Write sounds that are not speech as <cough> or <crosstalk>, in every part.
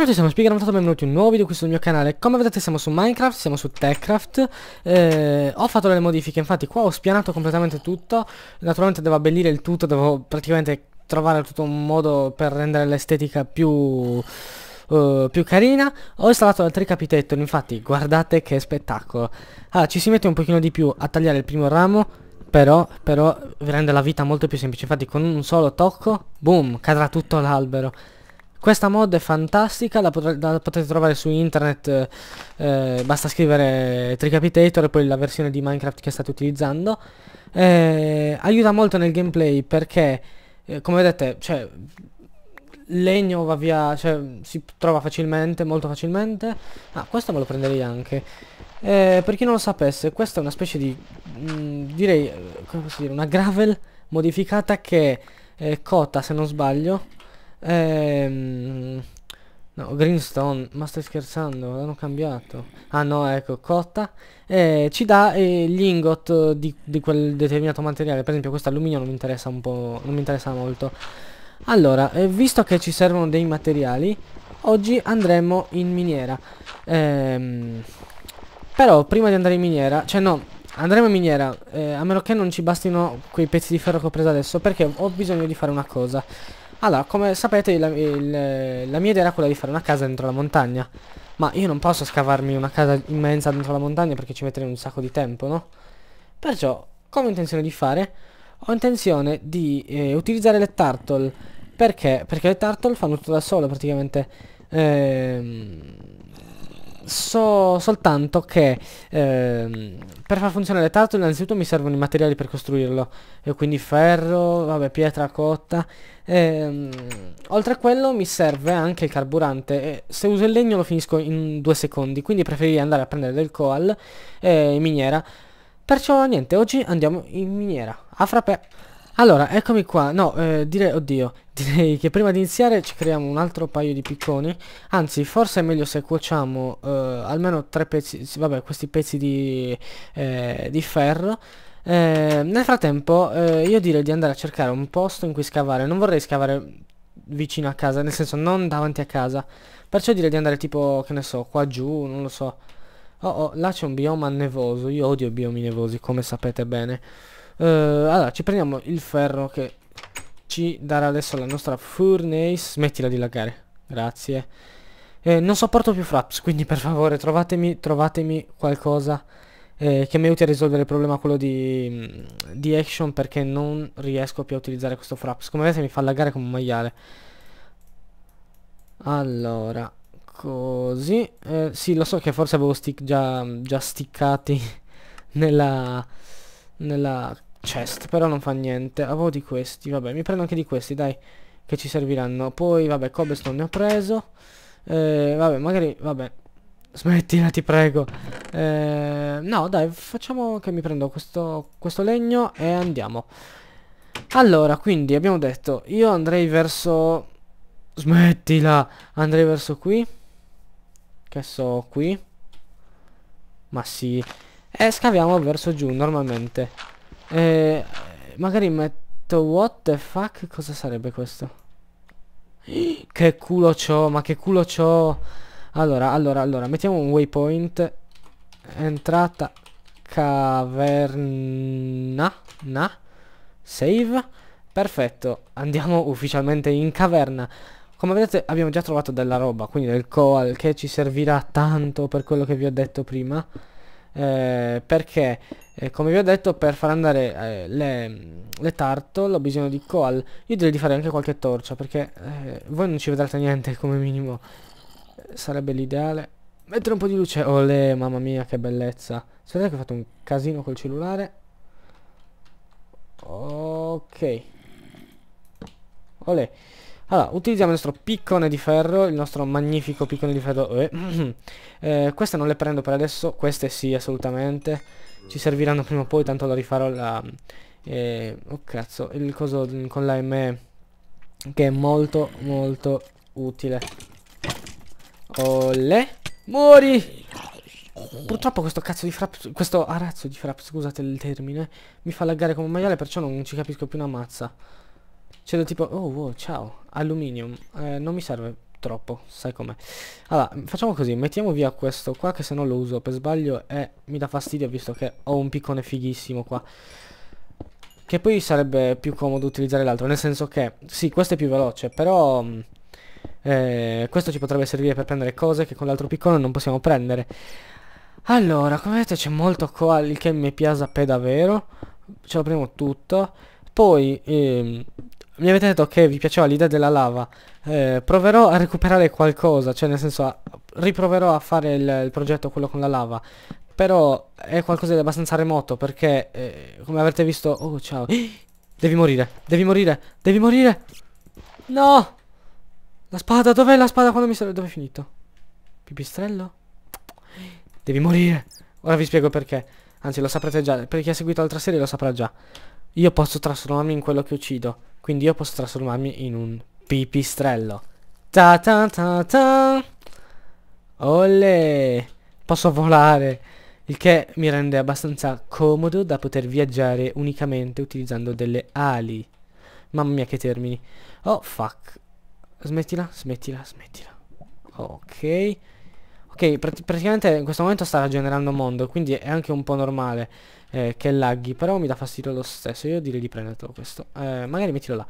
Ciao a tutti, siamo Spieganotato, benvenuti in un nuovo video qui sul mio canale Come vedete siamo su Minecraft, siamo su Techcraft eh, Ho fatto delle modifiche, infatti qua ho spianato completamente tutto Naturalmente devo abbellire il tutto, devo praticamente trovare tutto un modo per rendere l'estetica più... Uh, più carina ho installato altri capitettoli infatti guardate che spettacolo allora ci si mette un pochino di più a tagliare il primo ramo però, però rende la vita molto più semplice infatti con un solo tocco boom cadrà tutto l'albero questa mod è fantastica, la, pot la potete trovare su internet, eh, eh, basta scrivere Tricapitator e poi la versione di Minecraft che state utilizzando. Eh, aiuta molto nel gameplay perché, eh, come vedete, cioè, legno va via, cioè, si trova facilmente, molto facilmente. Ah, questo me lo prenderei anche. Eh, per chi non lo sapesse, questa è una specie di, mh, mm, direi, eh, come posso dire, una gravel modificata che è cotta, se non sbaglio. Ehm... No, Greenstone, ma stai scherzando, l'hanno cambiato. Ah no, ecco, cotta. Eh, ci dà eh, gli ingot di, di, quel determinato materiale. Per esempio questo alluminio non mi interessa un po', non mi interessa molto. Allora, eh, visto che ci servono dei materiali, oggi andremo in miniera. Ehm, però prima di andare in miniera, cioè no, andremo in miniera, eh, a meno che non ci bastino quei pezzi di ferro che ho preso adesso, perché ho bisogno di fare una cosa. Allora, come sapete la, il, la, mia idea era quella di fare una casa dentro la montagna Ma io non posso scavarmi una casa immensa dentro la montagna perché ci metterei un sacco di tempo, no? Perciò, come ho intenzione di fare? Ho intenzione di eh, utilizzare le turtle Perché? Perché le turtle fanno tutto da solo praticamente ehm, so soltanto che ehm, per far funzionare il tarto innanzitutto mi servono i materiali per costruirlo e quindi ferro, vabbè, pietra cotta ehm, oltre a quello mi serve anche il carburante e se uso il legno lo finisco in due secondi quindi preferirei andare a prendere del coal eh, in miniera perciò niente, oggi andiamo in miniera a frappè allora, eccomi qua. No, eh, direi... Oddio. <laughs> Direi che prima di iniziare ci creiamo un altro paio di picconi. Anzi, forse è meglio se cuociamo eh, almeno tre pezzi... Vabbè, questi pezzi di, eh, di ferro. Eh, nel frattempo, eh, io direi di andare a cercare un posto in cui scavare. Non vorrei scavare vicino a casa, nel senso non davanti a casa. Perciò direi di andare tipo, che ne so, qua giù, non lo so. Oh, oh là c'è un bioma nevoso. Io odio biomi nevosi, come sapete bene. Uh, allora, ci prendiamo il ferro che ci darà adesso la nostra furnace. Smettila di laggare. Grazie. Eh, non sopporto più fraps, quindi per favore trovatemi, trovatemi qualcosa eh, che mi aiuti a risolvere il problema quello di, mm, di, action perché non riesco più a utilizzare questo fraps. Come vedete mi fa laggare come un maiale. Allora, così. Eh, sì, lo so che forse avevo stick già, già sticcati <laughs> nella... nella chest, però non fa niente. Avevo di questi, vabbè, mi prendo anche di questi, dai, che ci serviranno. Poi, vabbè, cobblestone ne ho preso. Eh, vabbè, magari, vabbè, smettila, ti prego. Eh, no, dai, facciamo che mi prendo questo, questo legno e andiamo. Allora, quindi, abbiamo detto, io andrei verso... Smettila, andrei verso qui. Che so, qui. Ma sì. E scaviamo verso giù, normalmente. Eh, magari metto what the fuck, cosa sarebbe questo? <gasps> Che culo c'ho, ma che culo c'ho. Allora, allora, allora, mettiamo un waypoint. Entrata caverna. Na. Save. Perfetto, andiamo ufficialmente in caverna. Come vedete abbiamo già trovato della roba, quindi del coal che ci servirà tanto per quello che vi ho detto prima eh, perché eh, come vi ho detto per far andare eh, le, le, turtle ho bisogno di coal io direi di fare anche qualche torcia perché eh, voi non ci vedrete niente come minimo sarebbe l'ideale mettere un po' di luce olè mamma mia che bellezza sapete che ho fatto un casino col cellulare ok olè allora, utilizziamo il nostro piccone di ferro, il nostro magnifico piccone di ferro. Eh. <clears throat> eh, queste non le prendo per adesso, queste sì, assolutamente. Ci serviranno prima o poi, tanto la rifarò la... Eh, oh cazzo, il coso con la M che è molto molto utile. Ole, muori! Purtroppo questo cazzo di frap, questo arazzo di frap, scusate il termine, mi fa laggare come un maiale perciò non ci capisco più una mazza. C'è cioè, C'era tipo, oh wow, ciao, alluminium, eh, non mi serve troppo, sai com'è. Allora, facciamo così, mettiamo via questo qua che se no lo uso per sbaglio e mi dà fastidio visto che ho un piccone fighissimo qua. Che poi sarebbe più comodo utilizzare l'altro, nel senso che, sì, questo è più veloce, però... Mm, eh, questo ci potrebbe servire per prendere cose che con l'altro piccone non possiamo prendere. Allora, come vedete c'è molto qua il che mi piace per davvero. Ce lo prendo tutto. Poi ehm, mi avete detto che vi piaceva l'idea della lava. Eh, proverò a recuperare qualcosa, cioè nel senso a, riproverò a fare il, il, progetto quello con la lava. Però è qualcosa di abbastanza remoto perché eh, come avrete visto... Oh ciao. <gasps> Devi morire, devi morire, devi morire. No! La spada, dov'è la spada quando mi serve? Dove è finito? Pipistrello? Devi morire. Ora vi spiego perché. Anzi lo saprete già, per chi ha seguito l'altra serie lo saprà già. Io posso trasformarmi in quello che uccido. Quindi io posso trasformarmi in un pipistrello. Ta ta ta ta. Olle. Posso volare. Il che mi rende abbastanza comodo da poter viaggiare unicamente utilizzando delle ali. Mamma mia che termini. Oh fuck. Smettila, smettila, smettila. Ok. Che pr praticamente in questo momento sta generando mondo, quindi è anche un po' normale eh, che laghi, però mi dà fastidio lo stesso. Io direi di prenderlo questo. Eh, magari mettilo là.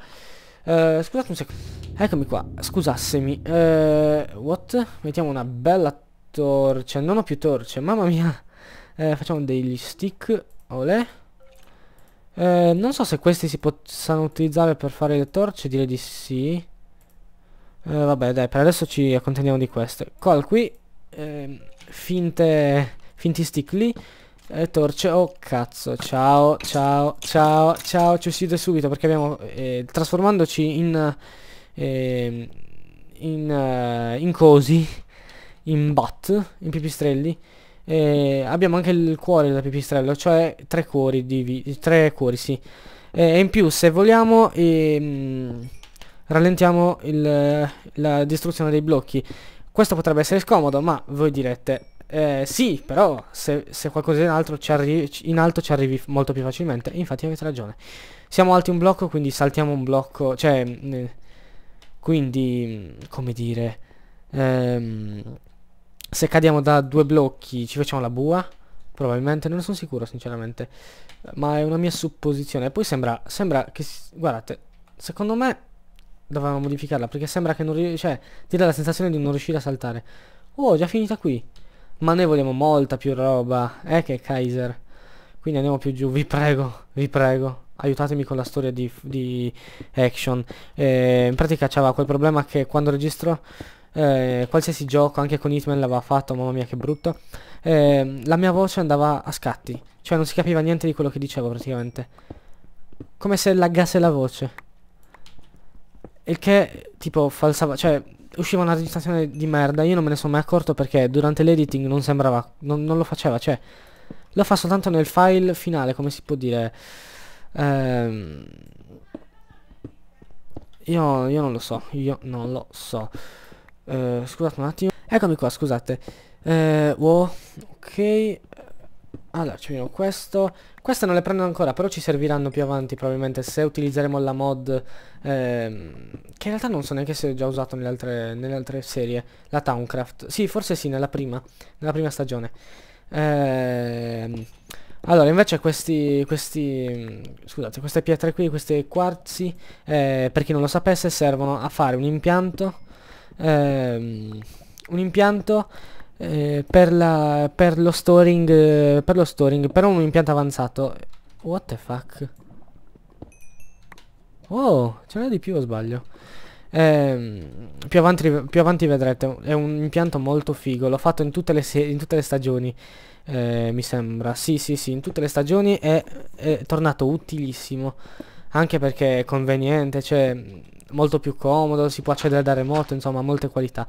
Uh, scusate un secondo. Eccomi qua. Scusassemi. Uh, eh, what? Mettiamo una bella torcia. Non ho più torce. Mamma mia. Uh, facciamo degli stick. Olè. non so se questi si possano utilizzare per fare le torce. Direi di sì. vabbè, dai. Per adesso ci accontentiamo di queste. Col qui eh, finte, finti stick lì. Eh, torce, oh cazzo, ciao, ciao, ciao, ciao, ci uccide subito perché abbiamo, eh, trasformandoci in, ehm, eh, in, in cosi, in bat, in pipistrelli, abbiamo anche il cuore da pipistrello, cioè tre cuori, di tre cuori, sì. e in più, se vogliamo, ehm, rallentiamo il, la distruzione dei blocchi. Questo potrebbe essere scomodo, ma voi direte, eh, sì, però se, se qualcosa in alto, in alto ci arrivi molto più facilmente. Infatti avete ragione. Siamo alti un blocco, quindi saltiamo un blocco, cioè... Mm, eh, quindi, mm, come dire... Ehm, se cadiamo da due blocchi ci facciamo la bua? Probabilmente, non ne sono sicuro sinceramente Ma è una mia supposizione Poi sembra, sembra che, guardate Secondo me doveva modificarla perché sembra che non riesce, cioè ti dà la sensazione di non riuscire a saltare. Oh, già finita qui. Ma noi vogliamo molta più roba, eh che Kaiser. Quindi andiamo più giù, vi prego, vi prego. Aiutatemi con la storia di, di action. Eh, in pratica c'era quel problema che quando registro eh, qualsiasi gioco, anche con Hitman l'aveva fatto, mamma mia che brutto, eh, la mia voce andava a scatti. Cioè non si capiva niente di quello che dicevo praticamente. Come se laggasse la voce il che tipo falsava, cioè usciva una registrazione di merda, io non me ne sono mai accorto perché durante l'editing non sembrava, non, non, lo faceva, cioè lo fa soltanto nel file finale, come si può dire. Ehm, io, io non lo so, io non lo so. Eh, scusate un attimo. Eccomi qua, scusate. Eh, wow, ok. Allora, ci vediamo questo. Queste non le prendo ancora, però ci serviranno più avanti probabilmente se utilizzeremo la mod ehm, che in realtà non so neanche se ho già usato nelle altre, nelle altre serie, la Towncraft. Sì, forse sì, nella prima, nella prima stagione. Ehm, allora, invece questi, questi, scusate, queste pietre qui, questi quarzi, eh, per chi non lo sapesse, servono a fare un impianto, ehm, un impianto eh, per, la, per, lo storing, eh, per lo storing, per un impianto avanzato. What the fuck? Oh, ce n'è di più o sbaglio? Eh, più, avanti, più, avanti, vedrete, è un impianto molto figo, l'ho fatto in tutte le, in tutte le stagioni, eh, mi sembra. Sì, sì, sì, in tutte le stagioni è, è tornato utilissimo, anche perché è conveniente, cioè molto più comodo, si può accedere da remoto, insomma, molte qualità.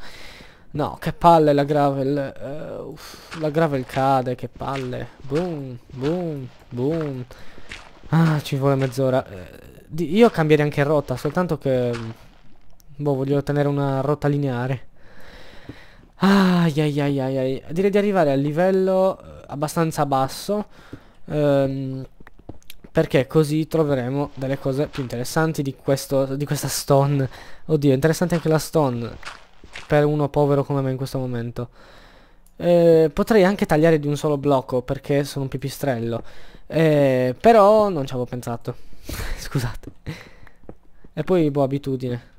No, che palle la gravel. Uh, eh, uff, la gravel cade, che palle. Boom, boom, boom. Ah, ci vuole mezz'ora. Uh, io cambierei anche rotta, soltanto che... Boh, voglio ottenere una rotta lineare. Ah, ai, ai, ai, ai. Direi di arrivare al livello eh, abbastanza basso. Um, perché così troveremo delle cose più interessanti di, questo, di questa stone. Oddio, interessante anche la stone per uno povero come me in questo momento. Eh, potrei anche tagliare di un solo blocco perché sono un pipistrello. Eh, però non ci avevo pensato. <laughs> Scusate. E poi, boh, abitudine.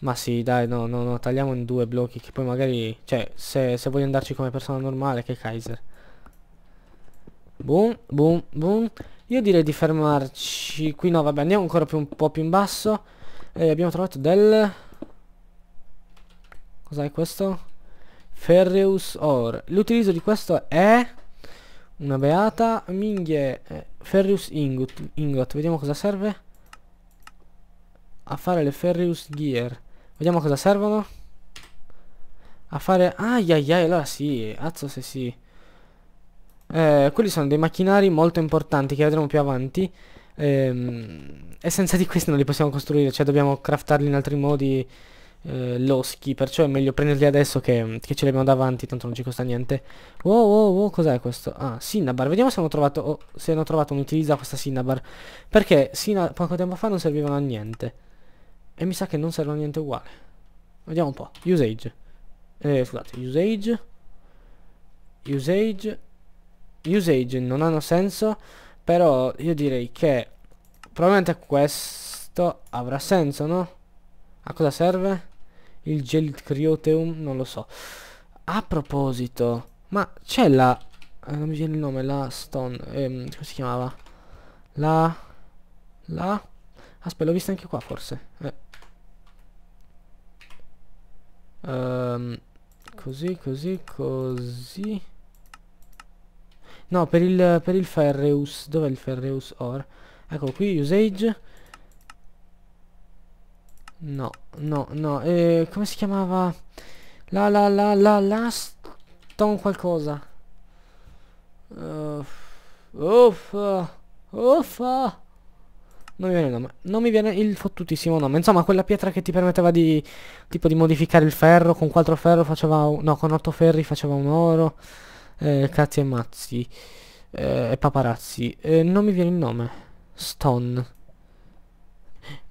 Ma sì, dai, no, no, no, tagliamo in due blocchi che poi magari... Cioè, se, se voglio andarci come persona normale, che Kaiser. Boom, boom, boom. Io direi di fermarci qui, no, vabbè, andiamo ancora più, un po' più in basso. E abbiamo trovato del... Cos'è questo? Ferreus Ore. L'utilizzo di questo è... Una beata. Minghie. Eh, ingot, ingot. Vediamo cosa serve. A fare le Ferreus Gear. Vediamo cosa servono. A fare... Ai ai ai, allora sì. Azzo se sì. Eh, quelli sono dei macchinari molto importanti che vedremo più avanti. Ehm, e senza di questi non li possiamo costruire, cioè dobbiamo craftarli in altri modi eh, loschi, perciò è meglio prenderli adesso che, che ce li abbiamo davanti, tanto non ci costa niente. Wow, wow, wow, cos'è questo? Ah, Cinnabar, vediamo se hanno trovato, oh, se hanno trovato a questa Cinnabar, perché Sina poco tempo fa non servivano a niente, e mi sa che non servono a niente uguale. Vediamo un po', usage, eh, scusate, usage, usage, usage non hanno senso però io direi che probabilmente questo avrà senso, no? A cosa serve? Il gel crioteum? Non lo so. A proposito, ma c'è la... Eh, non mi viene il nome, la stone... Ehm, come si chiamava? La... La... Aspetta, l'ho vista anche qua forse. Eh. Um, così, così, così. No, per il, per il Ferreus. Dov'è il Ferreus Ore? Ecco qui, usage. No, no, no. Eh, come si chiamava? La la la la la stone qualcosa. uffa. Eh, uffa. Non mi viene il nome. Non mi viene il fottutissimo nome. Insomma, quella pietra che ti permetteva di... Tipo di modificare il ferro. Con 4 ferro faceva... Un, no, con 8 ferri faceva un oro eh, cazzi e mazzi eh, e eh, paparazzi eh, non mi viene il nome Stone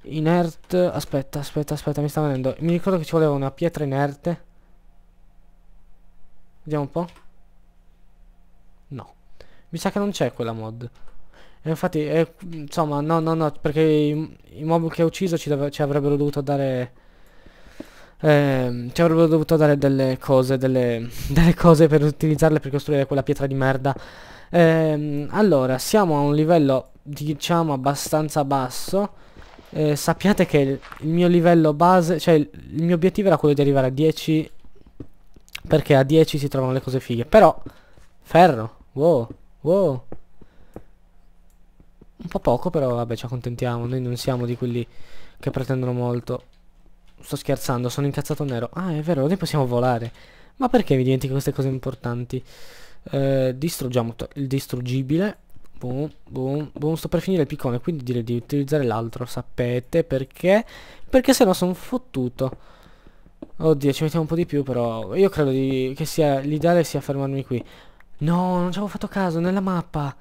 Inert aspetta aspetta aspetta mi sta venendo mi ricordo che ci voleva una pietra inerte vediamo un po' no mi sa che non c'è quella mod e infatti eh, insomma no no no perché i, i mob che ho ucciso ci, ci avrebbero dovuto dare eh, ci avrebbero dovuto dare delle cose, delle, <laughs> delle cose per utilizzarle per costruire quella pietra di merda. Eh, allora, siamo a un livello, diciamo, abbastanza basso. Eh, sappiate che il, mio livello base, cioè il mio obiettivo era quello di arrivare a 10, perché a 10 si trovano le cose fighe. Però, ferro, wow, wow. Un po' poco però, vabbè, ci accontentiamo, noi non siamo di quelli che pretendono molto. Sto scherzando, sono incazzato nero. Ah, è vero, noi possiamo volare. Ma perché mi dimentico queste cose importanti? Eh, distruggiamo il distruggibile. Boom, boom, boom. Sto per finire il piccone, quindi direi di utilizzare l'altro. Sapete perché? Perché se no sono fottuto. Oddio, ci mettiamo un po' di più, però... Io credo di... che sia... l'ideale sia fermarmi qui. No, non ci avevo fatto caso, nella mappa.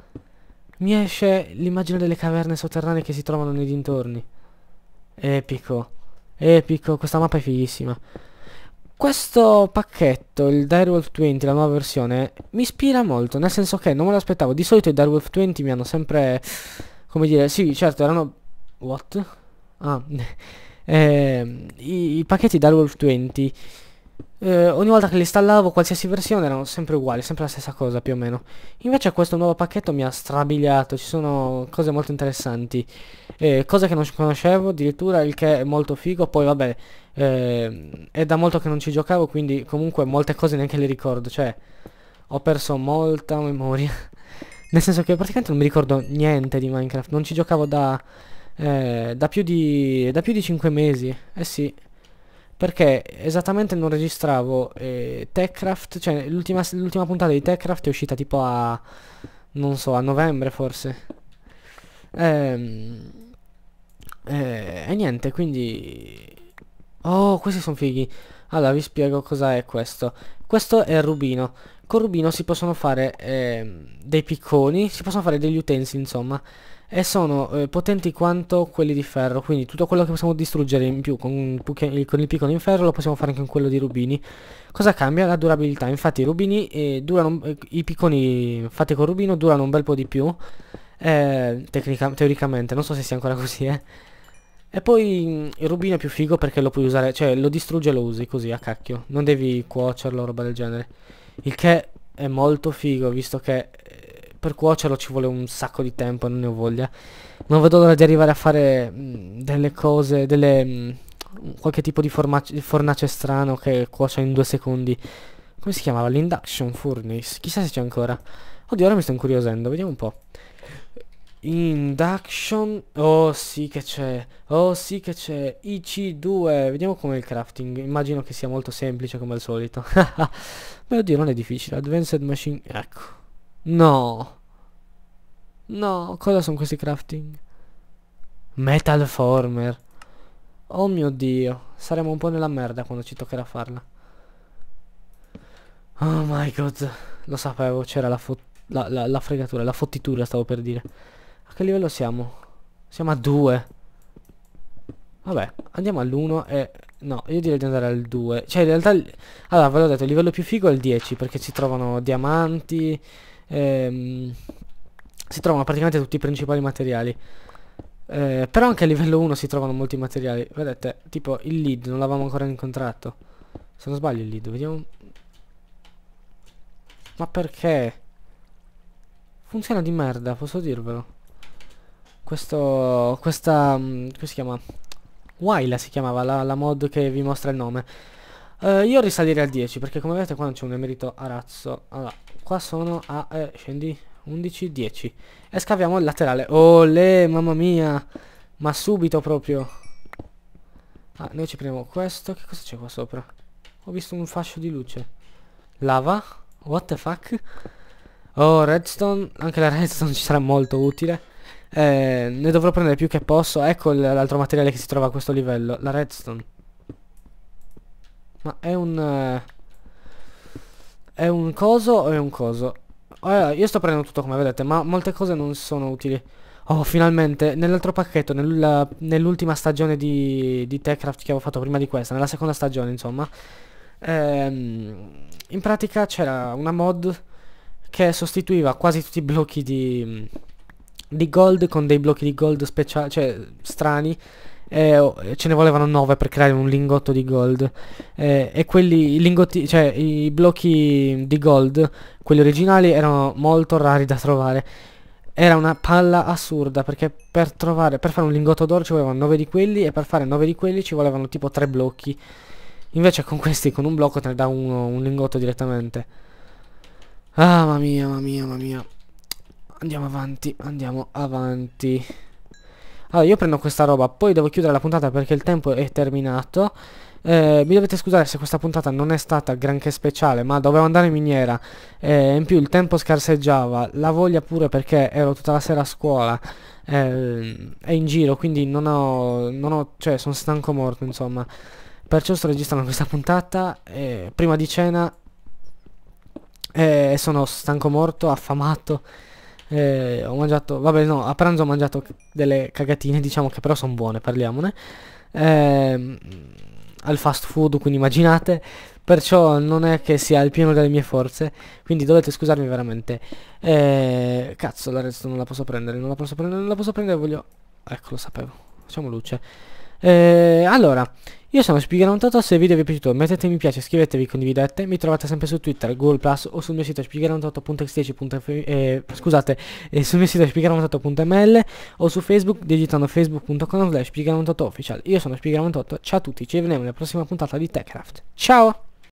Mi esce l'immagine delle caverne sotterranee che si trovano nei dintorni. Epico. Epico, questa mappa è fighissima. Questo pacchetto, il Direwolf 20, la nuova versione, mi ispira molto, nel senso che non me l'aspettavo. Di solito i Direwolf 20 mi hanno sempre, come dire, sì, certo, erano... What? Ah, <laughs> eh, i, i pacchetti Direwolf 20 eh, ogni volta che li installavo qualsiasi versione erano sempre uguali, sempre la stessa cosa più o meno. Invece questo nuovo pacchetto mi ha strabiliato, ci sono cose molto interessanti, eh, cose che non conoscevo addirittura, il che è molto figo, poi vabbè, eh, è da molto che non ci giocavo, quindi comunque molte cose neanche le ricordo, cioè ho perso molta memoria. <laughs> Nel senso che praticamente non mi ricordo niente di Minecraft, non ci giocavo da, eh, da più, di, da più di 5 mesi, eh sì perché esattamente non registravo eh, Techcraft, cioè l'ultima puntata di Techcraft è uscita tipo a, non so, a novembre forse. Ehm, eh, e niente, quindi... Oh, questi sono fighi. Allora, vi spiego cosa è questo. Questo è il rubino. Con il rubino si possono fare eh, dei picconi, si possono fare degli utensili, insomma e sono eh, potenti quanto quelli di ferro, quindi tutto quello che possiamo distruggere in più con il, con il piccolo in ferro lo possiamo fare anche con quello di rubini. Cosa cambia? La durabilità, infatti i rubini eh, durano, eh, i picconi fatti con rubino durano un bel po' di più, eh, teoricamente, non so se sia ancora così eh. E poi mm, il rubino è più figo perché lo puoi usare, cioè lo distrugge e lo usi così a cacchio, non devi cuocerlo o roba del genere. Il che è molto figo visto che per cuocerlo ci vuole un sacco di tempo, non ne ho voglia. Non vedo l'ora di arrivare a fare mh, delle cose, delle... Mh, qualche tipo di, di fornace strano che cuocia in due secondi. Come si chiamava? L'induction furnace. Chissà se c'è ancora. Oddio, ora mi sto incuriosendo, vediamo un po'. Induction. Oh sì che c'è. Oh sì che c'è. IC2. Vediamo com'è il crafting. Immagino che sia molto semplice come al solito. <laughs> Beh oddio, non è difficile. Advanced machine. Ecco. No. No, cosa sono questi crafting? Metal Former. Oh mio dio, saremo un po' nella merda quando ci toccherà farla. Oh my god, lo sapevo, c'era la, la, la, la, fregatura, la fottitura stavo per dire. A che livello siamo? Siamo a 2. Vabbè, andiamo all'1 e... No, io direi di andare al 2. Cioè, in realtà... Allora, ve l'ho detto, il livello più figo è il 10, perché si trovano diamanti, ehm, si trovano praticamente tutti i principali materiali. Eh, però anche a livello 1 si trovano molti materiali. Vedete, tipo il lead non l'avevamo ancora incontrato. Se non sbaglio il lead, vediamo. Ma perché? Funziona di merda, posso dirvelo. Questo... Questa... Mm, come si chiama? Waila si chiamava, la, la, mod che vi mostra il nome. Uh, io risalirei al 10 perché come vedete qua non c'è un emerito arazzo. Allora, qua sono a... Eh, scendi 11, 10 e scaviamo il laterale olè mamma mia ma subito proprio ah, noi ci prendiamo questo che cosa c'è qua sopra? ho visto un fascio di luce lava what the fuck oh redstone anche la redstone <laughs> ci sarà molto utile eh, ne dovrò prendere più che posso ecco l'altro materiale che si trova a questo livello la redstone ma è un... Eh... È un coso o è un coso? Allora, io sto prendendo tutto come vedete, ma molte cose non sono utili. Oh, finalmente, nell'altro pacchetto, nel, nell'ultima stagione di, di Techcraft che avevo fatto prima di questa, nella seconda stagione, insomma, ehm, in pratica c'era una mod che sostituiva quasi tutti i blocchi di, di gold con dei blocchi di gold speciali, cioè strani, eh, eh, ce ne volevano 9 per creare un lingotto di gold eh, e quelli, i, lingotti, cioè, i blocchi di gold, quelli originali, erano molto rari da trovare. Era una palla assurda perché per, trovare, per fare un lingotto d'oro ci volevano 9 di quelli e per fare 9 di quelli ci volevano tipo 3 blocchi. Invece con questi, con un blocco, te ne dà uno, un lingotto direttamente. Ah, mamma mia, mamma mia, mamma mia. Andiamo avanti, andiamo avanti. Allora io prendo questa roba Poi devo chiudere la puntata perché il tempo è terminato eh, mi dovete scusare se questa puntata non è stata granché speciale, ma dovevo andare in miniera. Eh, in più il tempo scarseggiava, la voglia pure perché ero tutta la sera a scuola eh, e in giro, quindi non ho, non ho cioè sono stanco morto, insomma. Perciò sto registrando questa puntata eh, prima di cena e eh, sono stanco morto, affamato eh, ho mangiato, vabbè no, a pranzo ho mangiato delle cagatine, diciamo che però sono buone, parliamone, eh, al fast food, quindi immaginate, perciò non è che sia al pieno delle mie forze, quindi dovete scusarmi veramente. Eh, cazzo, la resto non la posso prendere, non la posso prendere, non la posso prendere, voglio... Ecco, lo sapevo, facciamo luce. Eh, allora, io sono Spigarontotto, se il video vi è piaciuto mettete mi piace, iscrivetevi, condividete, mi trovate sempre su Twitter, Google Plus o sul mio sito spigarontotto.xtc eh, scusate, eh, sul mio sito spigarontotto.ml o su Facebook digitando facebook.com slash spigarontotto official. Io sono Spigarontotto, ciao a tutti, ci vediamo nella prossima puntata di Techcraft. Ciao!